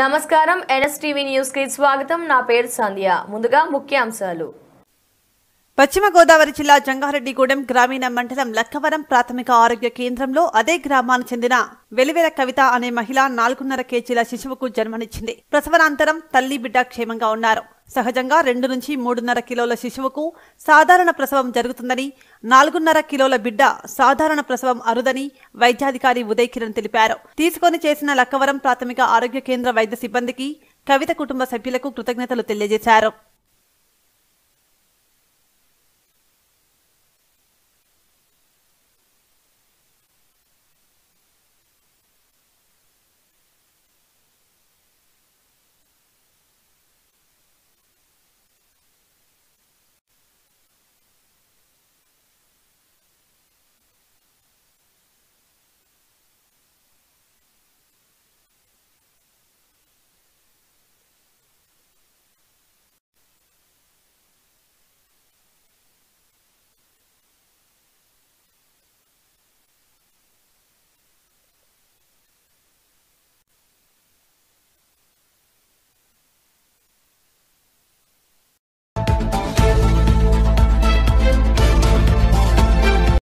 నమస్కారం NSTV news కి స్వాగతం నా పేరు సంధ్య ముందుగా ముఖ్యాంశాలు పశ్చిమ గోదావరి జిల్లా జంగారెడ్డిగూడెం గ్రామీణ మండలం లక్కవరం ప్రాథమిక ఆరోగ్య కేంద్రంలో అదే గ్రామానికి చెందిన వెలివెల కవిత అనే మహిళ నాలుగున్నర కేజీల శిశువుకు జన్మనిచ్చింది ప్రసవనంతరం తల్లి బిడ్డ క్షేమంగా ఉన్నారు సహజంగా రెండు నుంచి మూడున్నర కిలోల శిశువుకు సాధారణ ప్రసవం జరుగుతుందని నాలుగున్నర కిలోల బిడ్డ సాధారణ ప్రసవం అరుదని వైద్యాధికారి ఉదయ్ కిరణ్ తెలిపారు తీసుకొని చేసిన లక్కవరం ప్రాథమిక ఆరోగ్య కేంద్ర వైద్య సిబ్బందికి కవిత కుటుంబ సభ్యులకు కృతజ్ఞతలు తెలియజేశారు